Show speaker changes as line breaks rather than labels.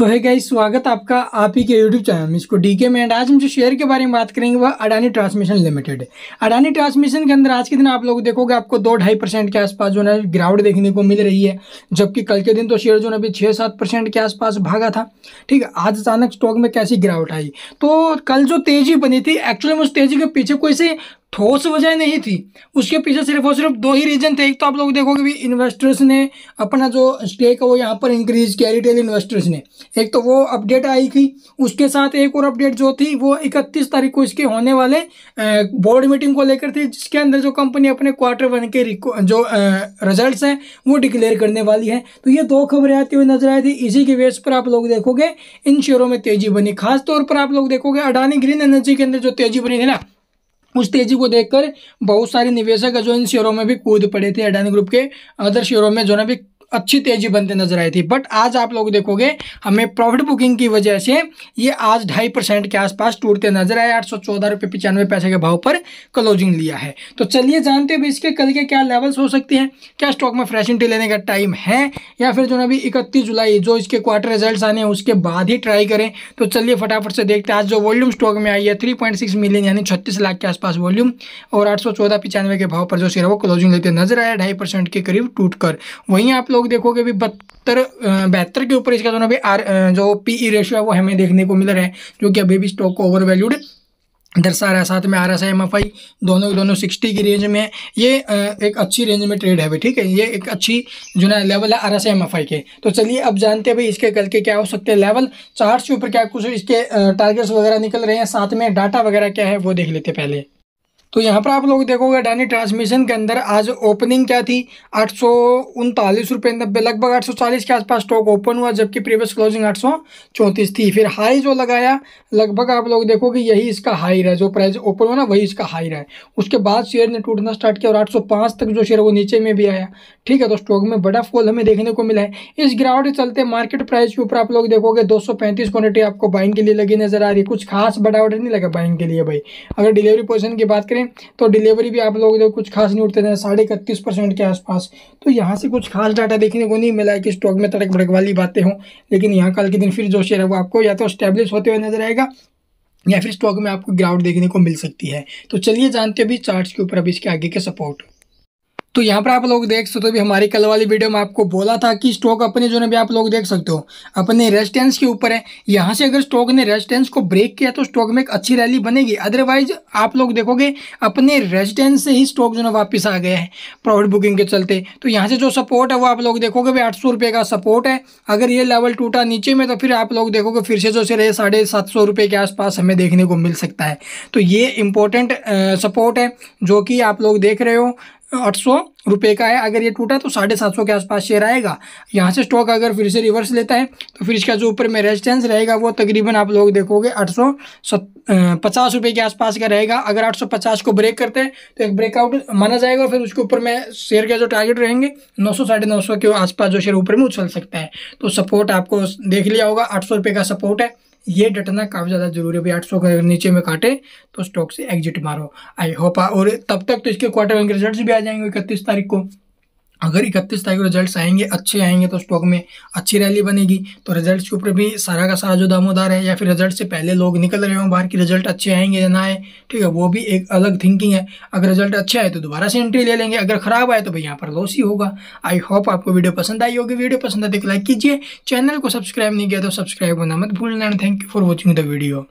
सो है गाइस स्वागत आपका आप ही के यूट्यूब चैनल में इसको डीके में एंड आज हम जो शेयर के बारे में बात करेंगे वह अडानी ट्रांसमिशन लिमिटेड है अडानी ट्रांसमिशन के अंदर आज के दिन आप लोग देखोगे आपको दो ढाई परसेंट के आसपास जो है गिरावट देखने को मिल रही है जबकि कल के दिन तो शेयर जो है अभी छः सात परसेंट के आसपास भागा था ठीक है आज अचानक स्टॉक में कैसी गिरावट आई तो कल जो तेजी बनी थी एक्चुअली में उस तेजी के पीछे कोई से ठोस वजह नहीं थी उसके पीछे सिर्फ और सिर्फ दो ही रीज़न थे एक तो आप लोग देखोगे भी इन्वेस्टर्स ने अपना जो स्टेक है वो यहाँ पर इंक्रीज किया रिटेल इन्वेस्टर्स ने एक तो वो अपडेट आई थी उसके साथ एक और अपडेट जो थी वो 31 तारीख को इसके होने वाले बोर्ड मीटिंग को लेकर थी जिसके अंदर जो कंपनी अपने क्वार्टर वन के जो रिजल्ट हैं वो डिक्लेयर करने वाली है तो ये दो खबरें आती हुई नजर आई थी इसी के बेस पर आप लोग देखोगे इन शेयरों में तेजी बनी खासतौर पर आप लोग देखोगे अडानी ग्रीन एनर्जी के अंदर जो तेजी बनी थी ना उस तेजी को देखकर बहुत सारे निवेशक जो इन शेयरों में भी कूद पड़े थे अडानी ग्रुप के अदर शेयरों में जो ना भी अच्छी तेजी बनते नजर आई थी बट आज आप लोग देखोगे हमें प्रॉफिट बुकिंग की वजह से ये आज ढाई परसेंट के आसपास टूटते नजर आए आठ सौ चौदह रुपये पचानवे पैसे के भाव पर क्लोजिंग लिया है तो चलिए जानते हैं इसके कल के क्या लेवल्स हो सकते हैं क्या स्टॉक में फ्रेश एंट्री लेने का टाइम है या फिर जो ना अभी इकतीस जुलाई जो इसके क्वार्टर रिजल्ट आने हैं उसके बाद ही ट्राई करें तो चलिए फटाफट से देखते हैं आज जो वॉल्यूम स्टॉक में आई है थ्री पॉइंट सिक्स मिलियन यानी छत्तीस लाख के आसपास वॉल्यूम और आठ सौ चौदह पचानवे के भाव पर जो शेयर वो क्लोजिंग लेते नजर आया ढाई परसेंट के करीब टूट वहीं आप लोग लोग देखोगे भी बहत्तर बहत्तर के ऊपर इसका दोनों भी आर जो पी ई रेशियो है वो हमें देखने को मिल रहा है जो कि अभी भी स्टॉक को ओवर वैल्यूड दर्शा रहा है साथ में R S M F I दोनों के दोनों सिक्सटी की रेंज में है ये एक अच्छी रेंज में ट्रेड है भाई ठीक है ये एक अच्छी जो ना लेवल है R S M F I के तो चलिए अब जानते हैं भाई इसके कल के क्या हो सकते हैं लेवल चार्ट के ऊपर क्या कुछ इसके टारगेट्स वगैरह निकल रहे हैं साथ में डाटा वगैरह क्या है वो देख लेते पहले तो यहाँ पर आप लोग देखोगे अडानी ट्रांसमिशन के अंदर आज ओपनिंग क्या थी आठ सौ उनतालीस रुपये नब्बे लगभग आठ सौ चालीस के आसपास स्टॉक ओपन हुआ जबकि प्रीवियस क्लोजिंग आठ सौ चौंतीस थी फिर हाई जो लगाया लगभग आप लोग देखोगे यही इसका हाई रहा जो प्राइस ओपन हुआ ना वही इसका हाई रहा उसके बाद शेयर ने टूटना स्टार्ट किया और आठ सौ पाँच तक जो शेयर वो नीचे में भी आया ठीक है तो स्टॉक में बड़ा फॉल हमें देखने को मिला है इस गिरावट के चलते मार्केट प्राइस के ऊपर आप लोग देखोगे दो सौ पैंतीस क्वानिटी आपको बाइंग के लिए लगी नजर आ रही है कुछ खास बड़ा ऑर्डर नहीं लगा बाइंग के लिए भाई अगर डिलीवरी पोजिशन की बात करें करें तो डिलीवरी भी आप लोग जो कुछ खास नहीं उठते थे साढ़े इकतीस परसेंट के आसपास तो यहाँ से कुछ खास डाटा देखने को नहीं मिला है कि स्टॉक में तड़क भड़क वाली बातें हों लेकिन यहाँ कल के दिन फिर जो शेयर है वो आपको या तो स्टैब्लिश होते हुए नजर आएगा या फिर स्टॉक में आपको ग्राउंड देखने को मिल सकती है तो चलिए जानते हो भी चार्ट के ऊपर अभी इसके आगे के सपोर्ट तो यहाँ पर आप लोग देख सकते हो भी हमारी कल वाली वीडियो में आपको बोला था कि स्टॉक अपने जो भी आप लोग देख सकते हो अपने रेजिस्टेंस के ऊपर है यहाँ से अगर स्टॉक ने रेजिस्टेंस को ब्रेक किया तो स्टॉक में एक अच्छी रैली बनेगी अदरवाइज आप लोग देखोगे अपने रेजिस्टेंस से ही स्टॉक जो है वापस आ गया है प्रॉफिट बुकिंग के चलते तो यहाँ से जो सपोर्ट है वो आप लोग देखोगे भाई आठ सौ रुपये का सपोर्ट है अगर ये लेवल टूटा नीचे में तो फिर आप लोग देखोगे फिर से जो शेयर है साढ़े सात सौ रुपये के आसपास हमें देखने को मिल सकता है तो ये इम्पोर्टेंट सपोर्ट है जो कि आप लोग देख रहे हो आठ सौ रुपये का है अगर ये टूटा तो साढ़े सात सौ के आसपास शेयर आएगा यहाँ से स्टॉक अगर फिर से रिवर्स लेता है तो फिर इसका जो ऊपर में रेजिस्टेंस रहेगा वो तकरीबन आप लोग देखोगे आठ सौ पचास रुपये के आसपास का रहेगा अगर आठ सौ पचास को ब्रेक करते हैं तो एक ब्रेकआउट माना जाएगा फिर उसके ऊपर में शेयर के जो टारगेट रहेंगे नौ सौ साढ़े नौ सौ के आसपास जो शेयर ऊपर में उछल सकता है तो सपोर्ट आपको देख लिया होगा आठ सौ रुपये का सपोर्ट है ये डटना काफ़ी ज़्यादा जरूरी है भाई का अगर नीचे में काटे तो स्टॉक से एग्जिट मारो आई होप और तब तक तो इसके क्वार्टर बैंक रिजल्ट भी आ जाएंगे इकतीस तारीख को अगर इकतीस तारीख को रिजल्ट आएंगे अच्छे आएंगे तो स्टॉक में अच्छी रैली बनेगी तो रिजल्ट्स के ऊपर भी सारा का सारा जो दामोदार है या फिर रिजल्ट से पहले लोग निकल रहे हों बाहर के रिजल्ट अच्छे आएंगे या ना आए ठीक है वो भी एक अलग थिंकिंग है अगर रिजल्ट अच्छे आए तो दोबारा से एंट्री ले लेंगे अगर खराब आए तो भाई यहाँ पर लॉस ही होगा आई होप आपको वीडियो पसंद आई होगी वीडियो पसंद आती तो लाइक कीजिए चैनल को सब्सक्राइब नहीं किया तो सब्सक्राइब होना मत भूलना thank you for watching the video